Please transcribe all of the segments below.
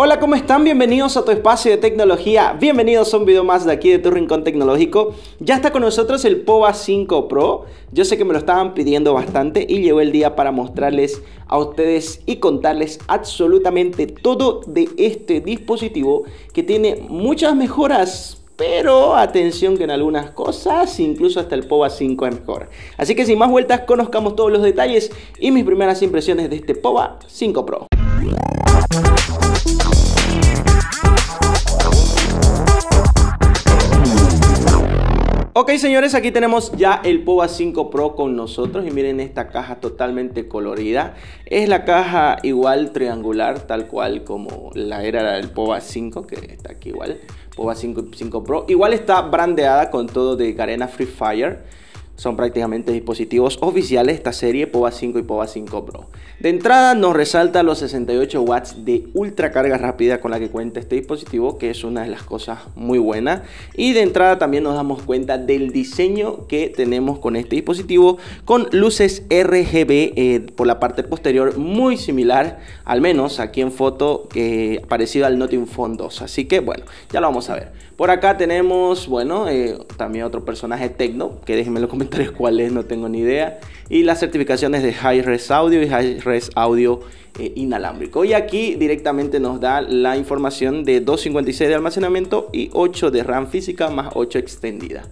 Hola, ¿cómo están? Bienvenidos a tu espacio de tecnología. Bienvenidos a un video más de aquí de tu rincón tecnológico. Ya está con nosotros el POVA 5 Pro. Yo sé que me lo estaban pidiendo bastante y llegó el día para mostrarles a ustedes y contarles absolutamente todo de este dispositivo que tiene muchas mejoras pero atención que en algunas cosas, incluso hasta el POVA 5 es mejor. Así que sin más vueltas, conozcamos todos los detalles y mis primeras impresiones de este POVA 5 Pro. Ok señores, aquí tenemos ya el POVA 5 Pro con nosotros y miren esta caja totalmente colorida. Es la caja igual triangular, tal cual como la era del POVA 5, que está aquí igual, POVA 5, 5 Pro. Igual está brandeada con todo de Garena Free Fire son prácticamente dispositivos oficiales esta serie POVA 5 y POVA 5 Pro. De entrada nos resalta los 68 watts de ultra carga rápida con la que cuenta este dispositivo, que es una de las cosas muy buenas. Y de entrada también nos damos cuenta del diseño que tenemos con este dispositivo, con luces RGB eh, por la parte posterior muy similar, al menos aquí en foto, parecido al Nothing Phone 2. Así que bueno, ya lo vamos a ver. Por acá tenemos, bueno, eh, también otro personaje Tecno, que déjenme lo comentar tres cuales no tengo ni idea. Y las certificaciones de High Res Audio y High Res Audio eh, inalámbrico. Y aquí directamente nos da la información de 256 de almacenamiento y 8 de RAM física más 8 extendida.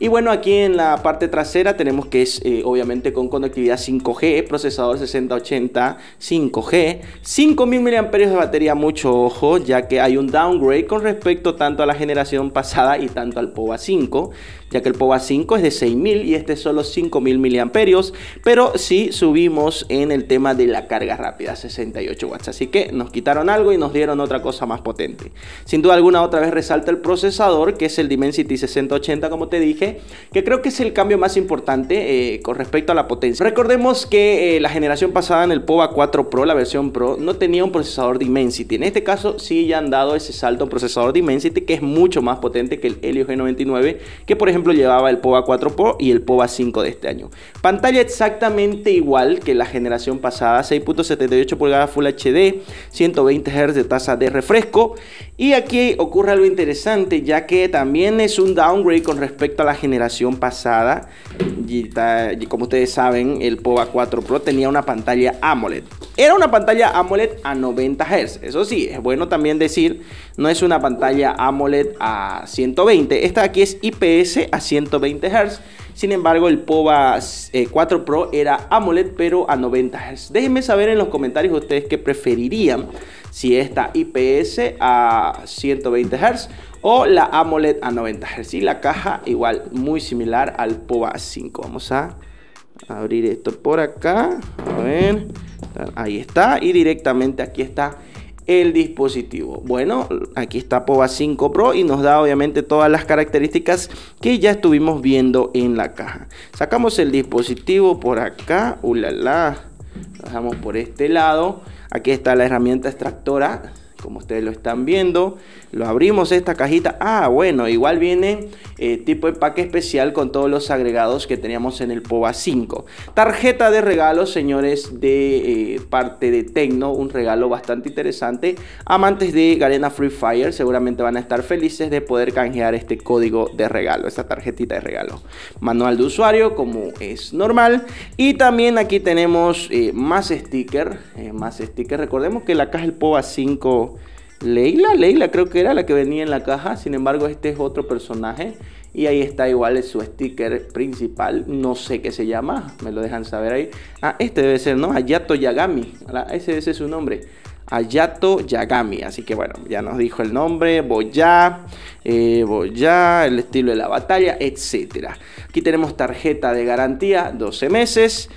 Y bueno, aquí en la parte trasera tenemos que es eh, obviamente con conectividad 5G, procesador 6080 5G, 5000 mAh de batería, mucho ojo, ya que hay un downgrade con respecto tanto a la generación pasada y tanto al POVA 5, ya que el POVA 5 es de 6000 y este es solo 5000 mAh, pero sí subimos en el tema de la carga rápida, 68 watts, así que nos quitaron algo y nos dieron otra cosa más potente. Sin duda alguna otra vez resalta el procesador, que es el Dimensity 6080 como te dije, que creo que es el cambio más importante eh, con respecto a la potencia. Recordemos que eh, la generación pasada en el POVA 4 Pro, la versión Pro, no tenía un procesador Dimensity. En este caso sí ya han dado ese salto a un procesador Dimensity que es mucho más potente que el Helio G99, que por ejemplo llevaba el POVA 4 Pro y el POVA 5 de este año. Pantalla exactamente igual que la generación pasada, 6.78 pulgadas Full HD, 120 Hz de tasa de refresco. Y aquí ocurre algo interesante, ya que también es un downgrade con respecto a la generación pasada, y, como ustedes saben, el POVA 4 Pro tenía una pantalla AMOLED. Era una pantalla AMOLED a 90 Hz. Eso sí, es bueno también decir, no es una pantalla AMOLED a 120. Esta aquí es IPS a 120 Hz sin embargo, el POVA 4 eh, Pro era AMOLED, pero a 90 Hz. Déjenme saber en los comentarios ustedes qué preferirían, si esta IPS a 120 Hz o la AMOLED a 90 Hz. Y la caja igual, muy similar al POVA 5. Vamos a abrir esto por acá. A ver. Ahí está. Y directamente aquí está el dispositivo. Bueno, aquí está POVA 5 Pro y nos da obviamente todas las características que ya estuvimos viendo en la caja. Sacamos el dispositivo por acá, ulala, por este lado. Aquí está la herramienta extractora como ustedes lo están viendo. Lo abrimos esta cajita. Ah, bueno, igual viene eh, tipo tipo empaque especial con todos los agregados que teníamos en el POVA 5. Tarjeta de regalo, señores, de eh, parte de Tecno. Un regalo bastante interesante. Amantes de Garena Free Fire seguramente van a estar felices de poder canjear este código de regalo, esta tarjetita de regalo. Manual de usuario, como es normal. Y también aquí tenemos eh, más sticker. más sticker. Recordemos que la caja del POVA 5 Leila, Leila creo que era la que venía en la caja, sin embargo este es otro personaje y ahí está igual su sticker principal, no sé qué se llama, me lo dejan saber ahí. Ah, este debe ser, ¿no? Hayato Yagami, ese, ese es su nombre. Ayato Yagami. Así que bueno, ya nos dijo el nombre, Boya, eh, ya, el estilo de la batalla, etcétera Aquí tenemos tarjeta de garantía, 12 meses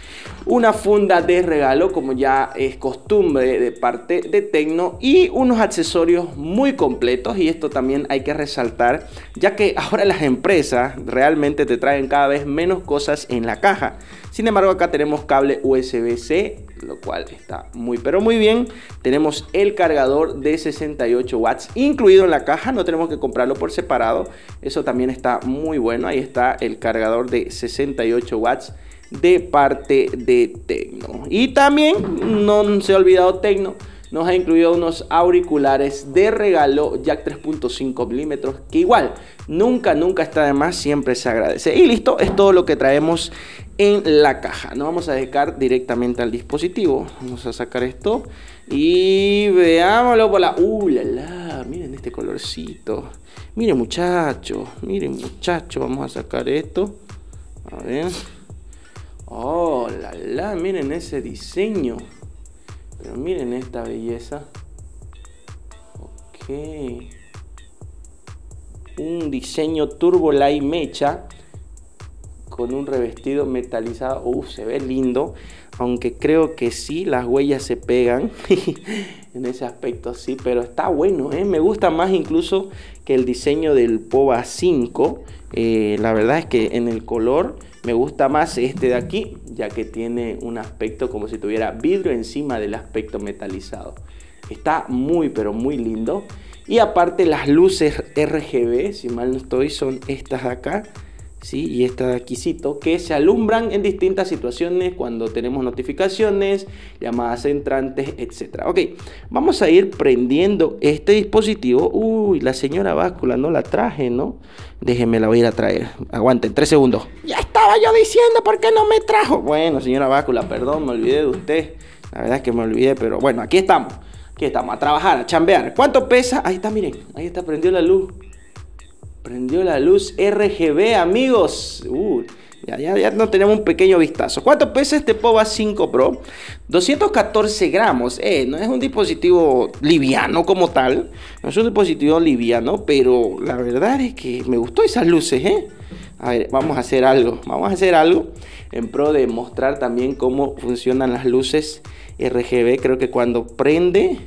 una funda de regalo como ya es costumbre de parte de Tecno y unos accesorios muy completos y esto también hay que resaltar ya que ahora las empresas realmente te traen cada vez menos cosas en la caja. Sin embargo acá tenemos cable USB-C lo cual está muy pero muy bien. Tenemos el cargador de 68 watts incluido en la caja, no tenemos que comprarlo por separado. Eso también está muy bueno. Ahí está el cargador de 68 watts de parte de Tecno. Y también, no se ha olvidado Tecno, nos ha incluido unos auriculares de regalo jack 3.5 milímetros que igual nunca nunca está de más siempre se agradece y listo es todo lo que traemos en la caja nos vamos a dejar directamente al dispositivo vamos a sacar esto y veámoslo por la uh la, la miren este colorcito miren muchachos miren muchachos vamos a sacar esto a ver Oh, la la, miren ese diseño. Pero miren esta belleza. Ok. Un diseño turbo light mecha con un revestido metalizado. Uf, se ve lindo. Aunque creo que sí, las huellas se pegan. en ese aspecto sí, pero está bueno. ¿eh? Me gusta más incluso que el diseño del POVA 5 eh, la verdad es que en el color me gusta más este de aquí, ya que tiene un aspecto como si tuviera vidrio encima del aspecto metalizado. Está muy pero muy lindo. Y aparte las luces RGB, si mal no estoy, son estas de acá ¿sí? y esta requisito que se alumbran en distintas situaciones cuando tenemos notificaciones, llamadas entrantes, etc. Ok, vamos a ir prendiendo este dispositivo. Uy, la señora báscula no la traje, ¿no? Déjenme la voy a ir a traer. Aguanten, tres segundos. Ya estaba yo diciendo por qué no me trajo. Bueno, señora báscula, perdón, me olvidé de usted. La verdad es que me olvidé, pero bueno, aquí estamos. Aquí estamos, a trabajar, a chambear. ¿Cuánto pesa? Ahí está, miren, ahí está, prendió la luz. Prendió la luz RGB, amigos. Uh, ya, ya, ya, no tenemos un pequeño vistazo. ¿Cuánto pesa este POVA 5 Pro? 214 gramos. Eh, no es un dispositivo liviano como tal. No es un dispositivo liviano, pero la verdad es que me gustó esas luces, ¿eh? A ver, vamos a hacer algo. Vamos a hacer algo en pro de mostrar también cómo funcionan las luces RGB. Creo que cuando prende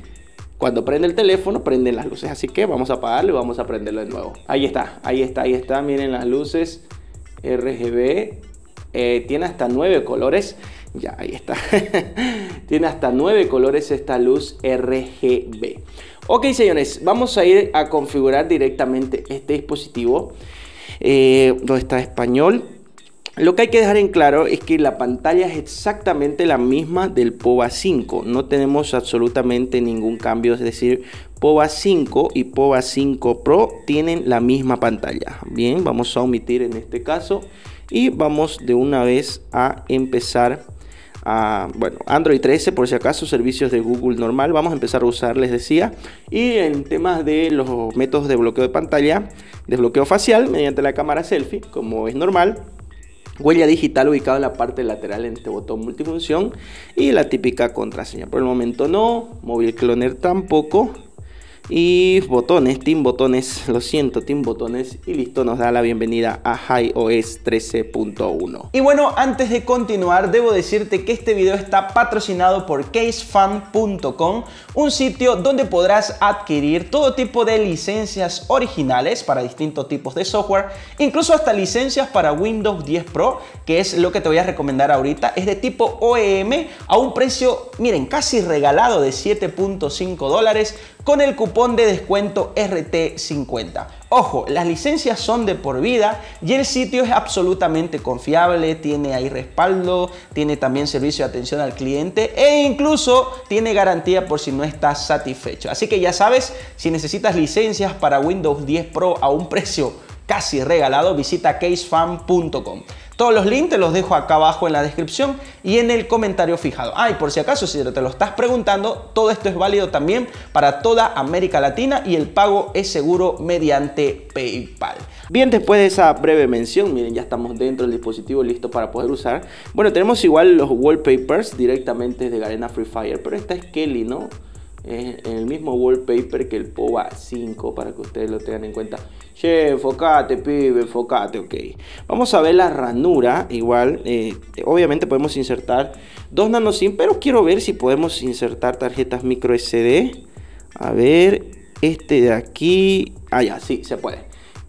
cuando prende el teléfono, prenden las luces. Así que vamos a apagarlo y vamos a prenderlo de nuevo. Ahí está, ahí está, ahí está. Miren las luces RGB. Eh, tiene hasta nueve colores. Ya, ahí está. tiene hasta nueve colores esta luz RGB. Ok, señores, vamos a ir a configurar directamente este dispositivo. Eh, está español? Lo que hay que dejar en claro es que la pantalla es exactamente la misma del POVA 5, no tenemos absolutamente ningún cambio, es decir, POVA 5 y POVA 5 Pro tienen la misma pantalla. Bien, vamos a omitir en este caso y vamos de una vez a empezar a, bueno, Android 13 por si acaso, servicios de Google normal, vamos a empezar a usar, les decía. Y en temas de los métodos de bloqueo de pantalla, desbloqueo facial mediante la cámara selfie, como es normal Huella digital ubicada en la parte lateral en este botón multifunción y la típica contraseña. Por el momento no, móvil cloner tampoco y botones, team botones, lo siento, team botones y listo, nos da la bienvenida a iOS 13.1. Y bueno, antes de continuar, debo decirte que este video está patrocinado por casefan.com, un sitio donde podrás adquirir todo tipo de licencias originales para distintos tipos de software, incluso hasta licencias para Windows 10 Pro, que es lo que te voy a recomendar ahorita, es de tipo OEM a un precio, miren, casi regalado de 7.5 dólares con el cupón de descuento RT50. Ojo, las licencias son de por vida y el sitio es absolutamente confiable, tiene ahí respaldo, tiene también servicio de atención al cliente e incluso tiene garantía por si no estás satisfecho. Así que ya sabes, si necesitas licencias para Windows 10 Pro a un precio casi regalado, visita casefan.com. Todos los links te los dejo acá abajo en la descripción y en el comentario fijado. Ah, por si acaso, si te lo estás preguntando, todo esto es válido también para toda América Latina y el pago es seguro mediante PayPal. Bien, después de esa breve mención, miren, ya estamos dentro del dispositivo listo para poder usar. Bueno, tenemos igual los wallpapers directamente de Garena Free Fire, pero esta es Kelly, ¿no? Es el mismo wallpaper que el POVA 5 para que ustedes lo tengan en cuenta. Che, enfocate, pibe, enfocate, ok. Vamos a ver la ranura, igual. Eh, obviamente podemos insertar dos nanosim, pero quiero ver si podemos insertar tarjetas micro SD. A ver, este de aquí. Ah, ya, sí, se puede.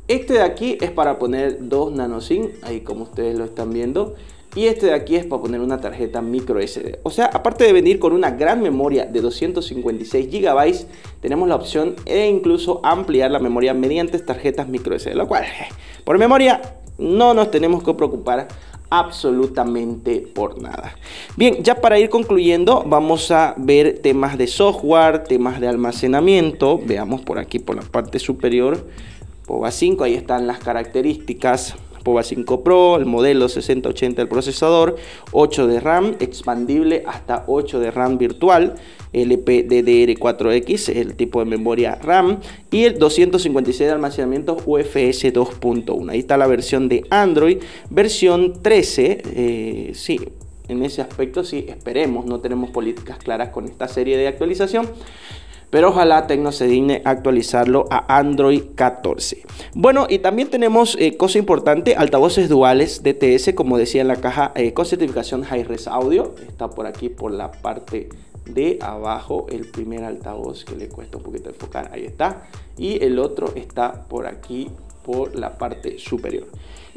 Este de aquí es para poner dos nanosim, ahí como ustedes lo están viendo. Y este de aquí es para poner una tarjeta micro SD. O sea, aparte de venir con una gran memoria de 256 GB, tenemos la opción e incluso ampliar la memoria mediante tarjetas micro SD, lo cual, eh, por memoria, no nos tenemos que preocupar absolutamente por nada. Bien, ya para ir concluyendo, vamos a ver temas de software, temas de almacenamiento. Veamos por aquí, por la parte superior, POVA 5, ahí están las características POVA 5 Pro, el modelo 6080 el procesador, 8 de RAM, expandible hasta 8 de RAM virtual, LPDDR4X, el tipo de memoria RAM, y el 256 de almacenamiento UFS 2.1. Ahí está la versión de Android, versión 13, si eh, sí, en ese aspecto sí, esperemos, no tenemos políticas claras con esta serie de actualización pero ojalá Tecno se digne actualizarlo a Android 14. Bueno, y también tenemos eh, cosa importante, altavoces duales DTS, como decía en la caja, eh, con certificación Hi-Res Audio, está por aquí por la parte de abajo, el primer altavoz que le cuesta un poquito enfocar, ahí está, y el otro está por aquí por la parte superior.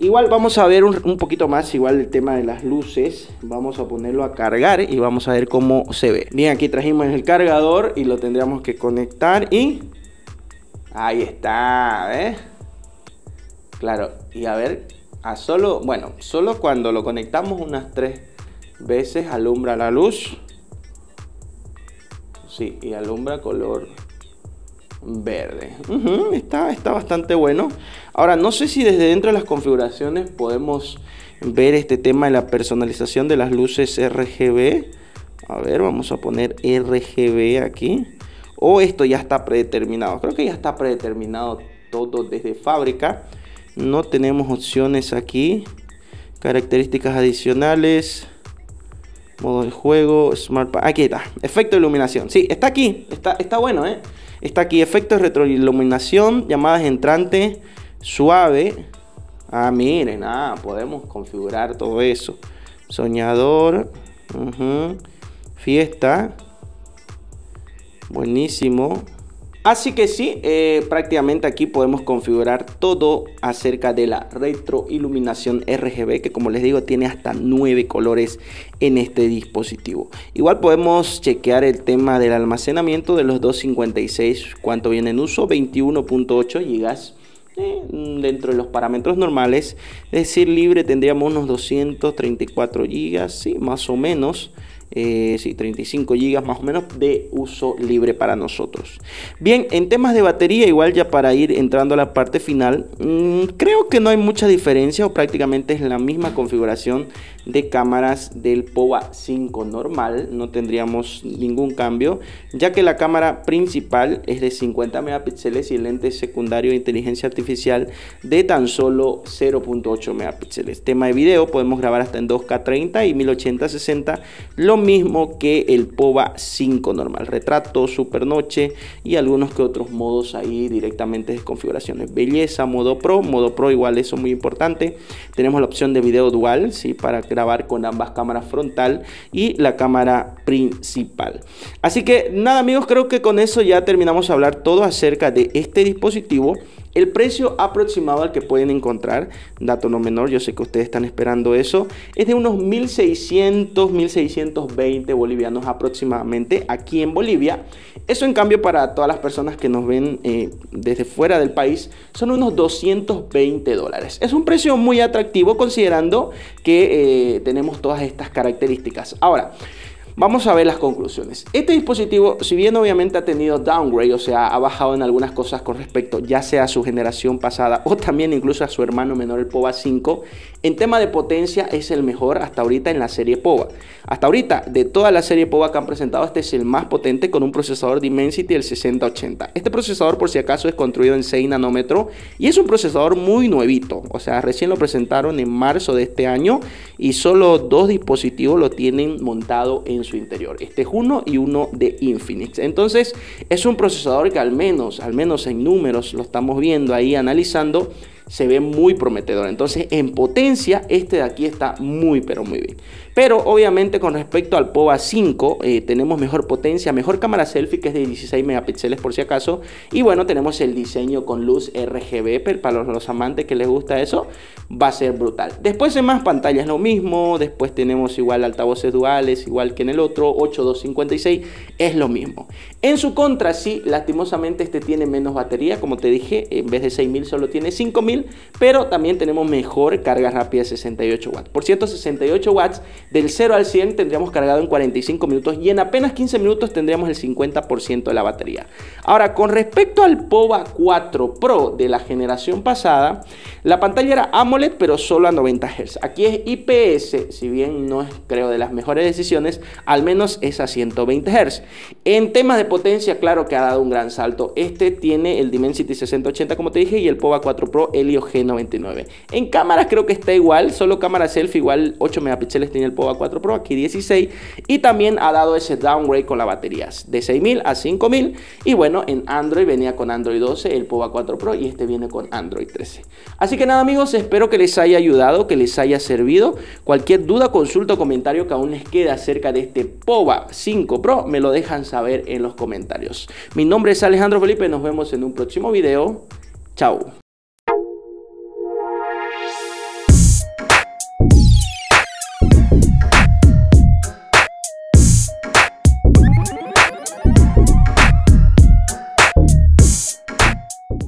Igual vamos a ver un, poquito más, igual el tema de las luces. Vamos a ponerlo a cargar y vamos a ver cómo se ve. Bien, aquí trajimos el cargador y lo tendríamos que conectar y... Ahí está, ¿eh? Claro, y a ver, a solo, bueno, solo cuando lo conectamos unas tres veces alumbra la luz. Sí, y alumbra color verde. está, está bastante bueno. Ahora, no sé si desde dentro de las configuraciones podemos ver este tema de la personalización de las luces RGB. A ver, vamos a poner RGB aquí. O esto ya está predeterminado. Creo que ya está predeterminado todo desde fábrica. No tenemos opciones aquí. Características adicionales. Modo de juego. Smart... Aquí está. Efecto de iluminación. Sí, está aquí. Está, está bueno, ¿eh? Está aquí efectos retroiluminación, llamadas entrantes, suave. Ah, miren, ah, podemos configurar todo eso. Soñador, fiesta, buenísimo. Así que sí, eh, prácticamente aquí podemos configurar todo acerca de la retroiluminación RGB que como les digo tiene hasta 9 colores en este dispositivo. Igual podemos chequear el tema del almacenamiento de los 256, cuánto viene en uso, 21.8 GB eh, dentro de los parámetros normales. Es decir, libre tendríamos unos 234 GB, sí, más o menos eh, 35 GB más o menos de uso libre para nosotros. Bien, en temas de batería, igual ya para ir entrando a la parte final, mm, creo que no hay mucha diferencia o prácticamente es la misma configuración de cámaras del POVA 5 normal, no tendríamos ningún cambio, ya que la cámara principal es de 50 megapíxeles y el lente secundario de inteligencia artificial de tan solo 0.8 megapíxeles. Tema de video, podemos grabar hasta en 2K 30 y 1080 60, lo mismo que el POVA 5 normal, retrato, super noche y algunos que otros modos ahí directamente de configuraciones. Belleza, modo pro, modo pro igual, eso muy importante. Tenemos la opción de video dual, ¿sí? para grabar con ambas cámaras frontal y la cámara principal. Así que nada amigos, creo que con eso ya terminamos de hablar todo acerca de este dispositivo. El precio aproximado al que pueden encontrar, dato no menor, yo sé que ustedes están esperando eso, es de unos 1600, 1620 bolivianos aproximadamente aquí en Bolivia. Eso en cambio para todas las personas que nos ven eh, desde fuera del país son unos 220 dólares. Es un precio muy atractivo considerando que eh, tenemos todas estas características. Ahora, Vamos a ver las conclusiones. Este dispositivo, si bien obviamente ha tenido downgrade, o sea, ha bajado en algunas cosas con respecto ya sea a su generación pasada o también incluso a su hermano menor, el POVA 5, en tema de potencia es el mejor hasta ahorita en la serie POVA. Hasta ahorita, de toda la serie POVA que han presentado, este es el más potente con un procesador Dimensity el 6080. Este procesador, por si acaso, es construido en 6 nanómetros y es un procesador muy nuevito. O sea, recién lo presentaron en marzo de este año y solo dos dispositivos lo tienen montado en su su interior. Este es uno y uno de Infinix. Entonces es un procesador que al menos, al menos en números, lo estamos viendo ahí analizando, se ve muy prometedor. Entonces, en potencia, este de aquí está muy, pero muy bien. Pero obviamente con respecto al POVA 5, eh, tenemos mejor potencia, mejor cámara selfie, que es de 16 megapíxeles por si acaso. Y bueno, tenemos el diseño con luz RGB, para los, los, amantes que les gusta eso, va a ser brutal. Después en más pantallas lo mismo, después tenemos igual altavoces duales, igual que en el otro, 8256, es lo mismo. En su contra, sí, lastimosamente este tiene menos batería, como te dije, en vez de 6000 solo tiene 5000 pero también tenemos mejor carga rápida de 68 watts. Por 168 watts del 0 al 100 tendríamos cargado en 45 minutos y en apenas 15 minutos tendríamos el 50% de la batería. Ahora, con respecto al POVA 4 Pro de la generación pasada, la pantalla era AMOLED pero solo a 90 Hz. Aquí es IPS, si bien no es creo de las mejores decisiones, al menos es a 120 Hz. En temas de potencia, claro que ha dado un gran salto. Este tiene el Dimensity 6080 como te dije y el POVA 4 Pro el G99. En cámaras creo que está igual, solo cámara selfie igual 8 megapíxeles tiene el POVA 4 Pro, aquí 16. Y también ha dado ese downgrade con las baterías de 6000 a 5000. Y bueno, en Android venía con Android 12, el POVA 4 Pro y este viene con Android 13. Así que nada amigos, espero que les haya ayudado, que les haya servido. Cualquier duda, consulta o comentario que aún les queda acerca de este POVA 5 Pro, me lo dejan saber en los comentarios. Mi nombre es Alejandro Felipe, nos vemos en un próximo video. Chao.